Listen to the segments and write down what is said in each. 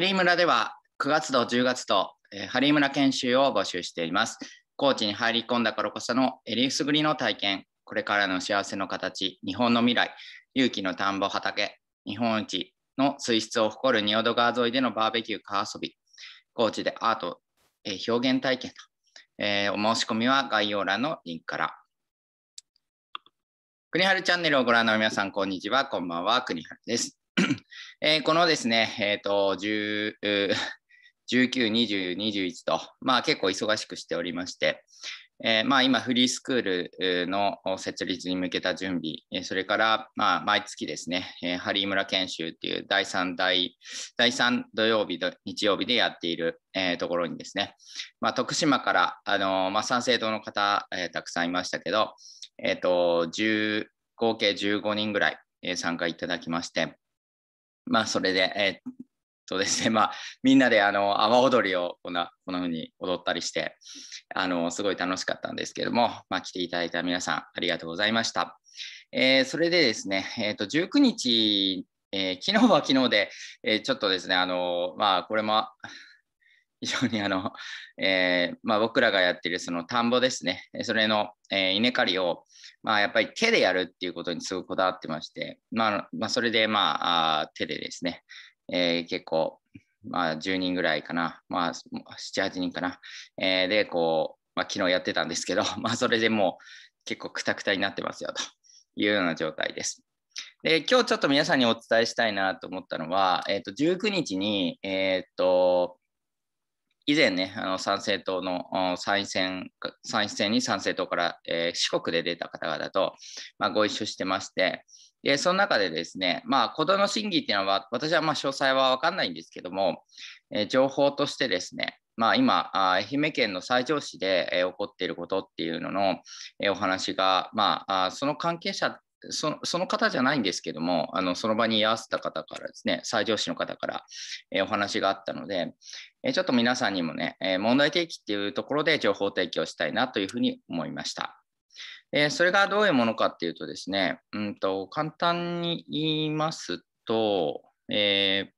ハリー村では9月と10月と、えー、ハリー村研修を募集しています。高知に入り込んだからこそのえりすぐりの体験、これからの幸せの形、日本の未来、勇気の田んぼ畑、日本一の水質を誇る仁淀川沿いでのバーベキュー川遊び、高知でアート、えー、表現体験と、えー、お申し込みは概要欄のリンクから。国春チャンネルをご覧の皆さん、こんにちは。こんばんは。国春です。えー、このですね、えっ、ー、と、10、19、20、21と、まあ、結構忙しくしておりまして、えー、まあ、今、フリースクールの設立に向けた準備、それから、まあ、毎月ですね、えー、ハリー村研修っていう第3第、第3土曜日、日曜日でやっている、えー、ところにですね、まあ、徳島から、あのー、まあ、党の方、えー、たくさんいましたけど、えっ、ー、と、合計15人ぐらい、え参加いただきまして、まあ、それで、えー、っとですね、まあ、みんなであの、阿波踊りをこんな、こんな風に踊ったりして、あの、すごい楽しかったんですけども、まあ、来ていただいた皆さん、ありがとうございました。えー、それでですね、えー、っと、19日えー、昨日は昨日で、えー、ちょっとですね、あのまあ、これも非常にあの、えー、まあ、僕らがやってるその田んぼですね、それの、えー、稲刈りを、まあ、やっぱり手でやるっていうことにすごくこだわってまして、まあ、まあ、それで、まあ、手でですね、えー、結構、まあ、10人ぐらいかな、まあ、7、8人かな、えで、こう、まあ、昨日やってたんですけど、まあ、それでもう結構くたくたになってますよというような状態です。で今日ちょっと皆さんにお伝えしたいなと思ったのは、えー、と19日に、えーと以前ね、あの参政党の参院選参院選に参政党から、えー、四国で出た方々と、まあ、ご一緒してまして、でその中でですね、まあ、子どの審議っていうのは、私はまあ詳細は分かんないんですけども、えー、情報としてですね、まあ、今、愛媛県の西条市で、えー、起こっていることっていうのの、えー、お話が、まあ、その関係者そのその方じゃないんですけどもあのその場に居合わせた方からですね西条市の方から、えー、お話があったので、えー、ちょっと皆さんにもね、えー、問題提起っていうところで情報提供したいなというふうに思いました。えそれがどういうものかっていうとですね、うんと、簡単に言いますと、え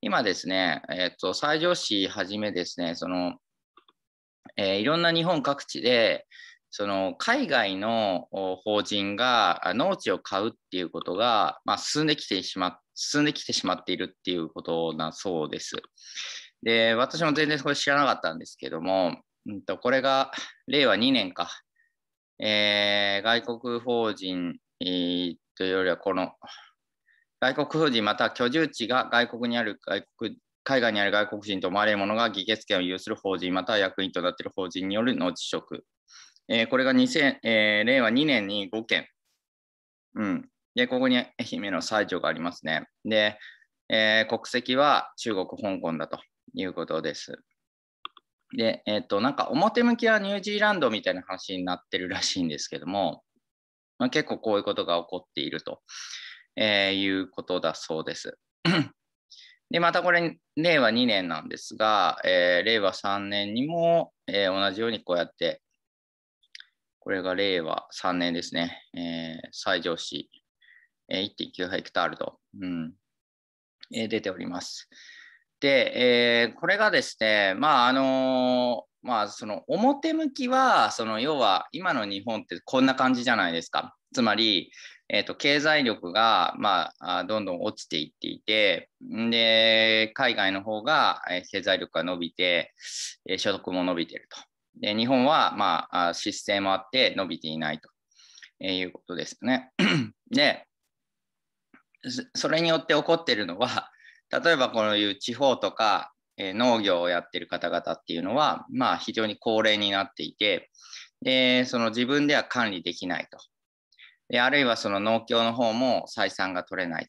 今ですね、えーと、と西条市はじめですねその、えいろんな日本各地で、その海外の法人が農地を買うっていうことが、まあ、進んできてしま進んできてしまっているっていうことなそうです。で私も全然それ知らなかったんですけども、うんと、これが令和2年か、えー、外国法人、えー、というよりはこの外国法人または居住地が外国にある外国海外にある外国人と思われるものが議決権を有する法人または役員となっている法人による農地職えー、これが2000、えー、令和2年に5件。うん。で、ここに愛媛の西条がありますね。で、えー、国籍は中国、香港だということです。で、えっ、と、なんか表向きはニュージーランドみたいな話になってるらしいんですけども、まあ、結構こういうことが起こっていると、えいうことだそうです。で、またこれ、令和2年なんですが、えー、令和3年にも、えー、同じようにこうやって、これが令和3年ですね、えー、西条市、えー、1.9ヘクタールと、うんえー、出ております。で、えー、これがですね、まああのー、まあ、その表向きはその要は今の日本ってこんな感じじゃないですかつまり、えと、経済力が、まあ、どんどん落ちていっていてで海外の方が経済力が伸びて所得も伸びてるとで日本は、まあ、システムあって伸びていないと、えいうことですね。で、それによって起こってるのは、例えばこういう地方とか、え農業をやってる方々っていうのは、まあ、非常に高齢になっていて、でその自分では管理できないと。であるいはその農協の方も採算が取れないと、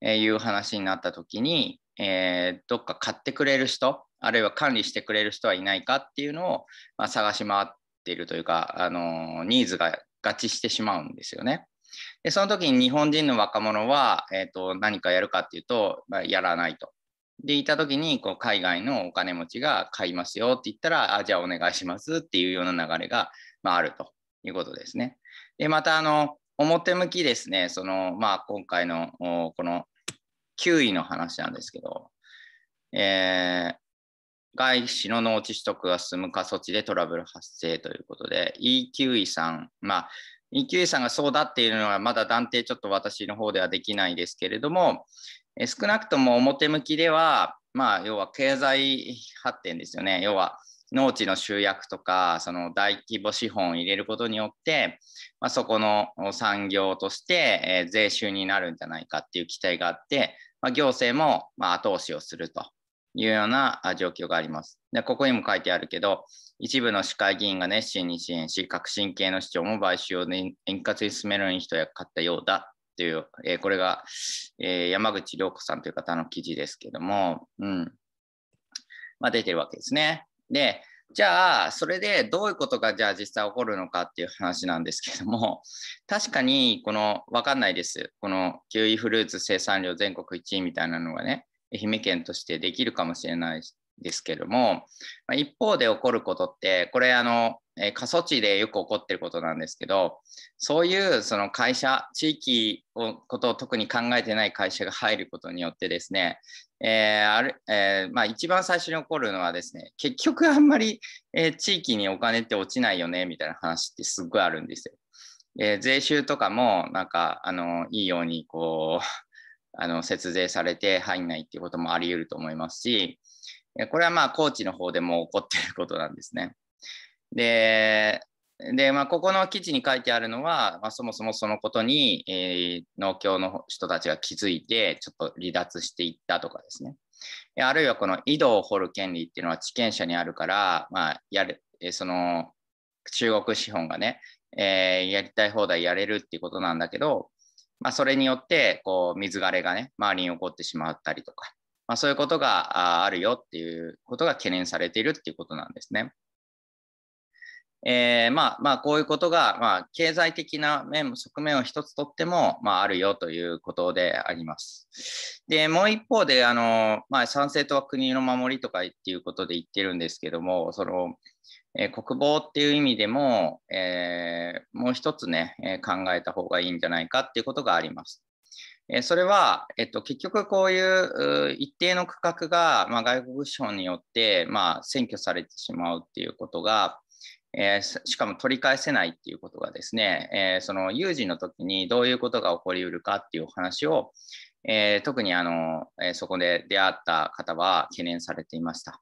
えいう話になった時に、えー、どっか買ってくれる人あるいは管理してくれる人はいないかっていうのを、まあ、探し回っているというか、あのニーズが合致してしまうんですよね。でその時に日本人の若者は、えーと何かやるかっていうと、まあ、やらないと。でいた時にこう海外のお金持ちが買いますよって言ったらあじゃあお願いしますっていうような流れが、まあ、あるということですね。でまたあの表向きですねその、まあ、今回のこの9位の話なんですけど、えー、外市の農地取得が進む過疎地でトラブル発生ということで、EQ 位さん、まあ、EQ さんがそうだっていうのは、まだ断定ちょっと私の方ではできないですけれども、え少なくとも表向きでは、まあ、要は経済発展ですよね。要は農地の集約とかその大規模資本を入れることによって、まあ、そこの産業として、えー、税収になるんじゃないかっていう期待があって、まあ、行政も、ま後押しをするというような状況があります。で、ここにも書いてあるけど、一部の市会議員が熱心に支援し、革新系の市長も買収を円滑に進めるうに一役買ったようだという、えー、これが、えー、山口良子さんという方の記事ですけども、うんまあ、出てるわけですね。で、じゃあ、それでどういうことがじゃあ実際起こるのかっていう話なんですけども、確かにこの分かんないです。このキウイフルーツ生産量全国1位みたいなのがね、愛媛県としてできるかもしれないですけども、ま一方で起こることってこれあの、え過疎地でよく起こってることなんですけどそういうその会社地域をことを特に考えてない会社が入ることによってですね、えー、あるえー、まあ、一番最初に起こるのはですね結局あんまり、えー、地域にお金って落ちないよねみたいな話ってすっごいあるんですよ。えー、税収とかもなんかあのいいようにこうあの節税されて入んないっていうこともあり得ると思いますし、これはまあコーチの方でも起こっていることなんですね。で、でまあ、ここの記事に書いてあるのは、まあ、そもそもそのことに、えー、農協の人たちが気づいて、ちょっと離脱していったとかですね。あるいはこの井戸を掘る権利っていうのは地権者にあるから、まあ、やるその中国資本がね、えー、やりたい放題やれるっていうことなんだけど、まあ、それによってこう水枯れがね周りに起こってしまったりとか、まあ、そういうことがあるよっていうことが懸念されているっていうことなんですね。えー、まあまあこういうことが、まあ、経済的な面側面を一つとっても、まあ、あるよということであります。でもう一方であの、まあ、賛成とは国の守りとかっていうことで言ってるんですけどもそのえ国防っていう意味でも、えー、もう一つね、え考えた方がいいんじゃないかっていうことがあります。えそれは、えっと、結局こういう一定の区画が、まあ、外国資本によって、まあ、占拠されてしまうっていうことが、えー、しかも取り返せないっていうことがですね、えー、その有事の時にどういうことが起こりうるかっていうお話を、えー、特にあの、えそこで出会った方は懸念されていました。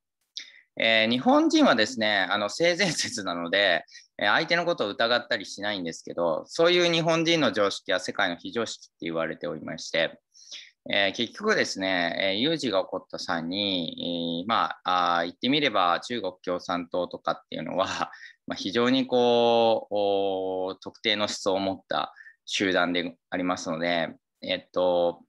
えー、日本人はですねあの性善説なので、えー、相手のことを疑ったりしないんですけどそういう日本人の常識は世界の非常識って言われておりまして、えー、結局ですね、え有事が起こった際に、えまあ言ってみれば中国共産党とかっていうのは、まあ、非常にこう特定の思想を持った集団でありますので、えっと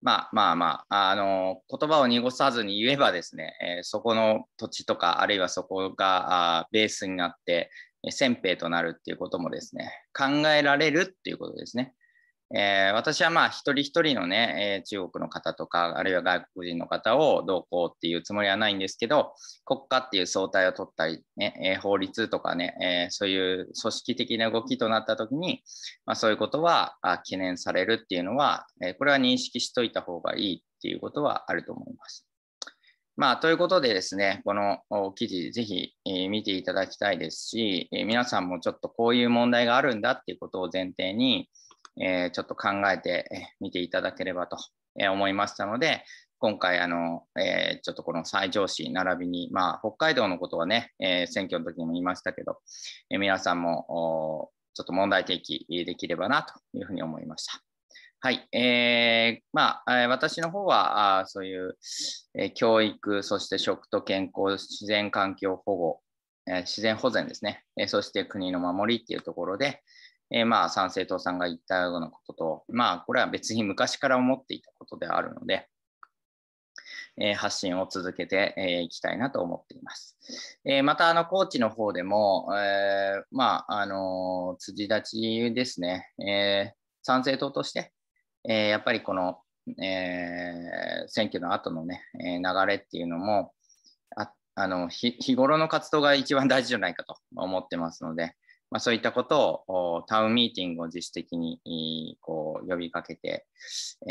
まあまあまあ、あの言葉を濁さずに言えばですね、えー、そこの土地とか、あるいはそこがあベースになって、え先兵となるっていうこともですね、考えられるっていうことですね。えー、私はまあ一人一人のね、えー、中国の方とかあるいは外国人の方をどうこうっていうつもりはないんですけど国家っていう総体を取ったりね、えー、法律とかね、えそういう組織的な動きとなった時に、まあ、そういうことは懸念されるっていうのは、えこれは認識しといた方がいいっていうことはあると思います。まあ、ということでですね、この記事、ぜひ、え見ていただきたいですし、え皆さんもちょっとこういう問題があるんだっていうことを前提に、えちょっと考えてみていただければと思いましたので、今回あの、えー、ちょっとこの西条市並びに、まあ、北海道のことはね、えー、選挙の時にも言いましたけど、えー、皆さんもちょっと問題提起できればなというふうに思いました。はい、えー、まあ、私の方はあそういう、え教育、そして食と健康、自然環境保護、え自然保全ですね、えそして国の守りっていうところで、えー、まあ参政党さんが言ったようなことと、まあこれは別に昔から思っていたことであるので、えー、発信を続けてい、えー、きたいなと思っています。えー、また、あの、コーチの方でも、えまあ、あの辻立ちですね、え参政党として、えやっぱりこの、え選挙の後のね、え流れっていうのも、ああの日頃の活動が一番大事じゃないかと思ってますので、まあ、そういったことをタウンミーティングを自主的にこう呼びかけて、えー、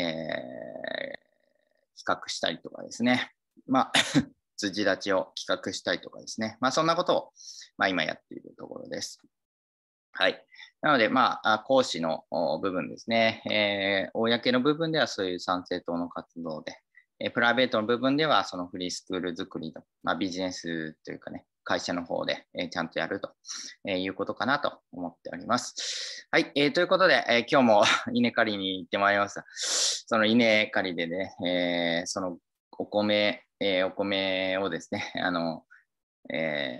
企画したりとかですね、まあ 辻立ちを企画したりとかですね、まあ、そんなことを、まあ、今やっているところです。はい。なので、まあ、講師の部分ですね、えー、公の部分ではそういう参政党の活動で、えプライベートの部分ではそのフリースクール作りの、まあ、ビジネスというかね、会社の方で、えちゃんとやると、えいうことかなと思っております。はい、えということで、え今日も 稲刈りに行ってまいりました。その稲刈りでね、えそのお米、えお米をですね、あの、え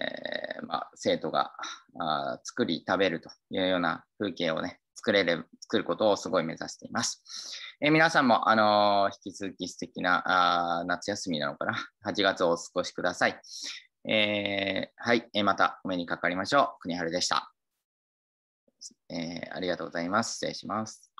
ー、まあ、生徒があ作り食べるというような風景をね作れる作ることをすごい目指しています。えー、皆さんも、あのー、引き続き素敵なあ夏休みなのかな8月をお過ごしください。えー、はい、えー、またお目にかかりましょう。国春でした。えー、ありがとうございます。失礼します。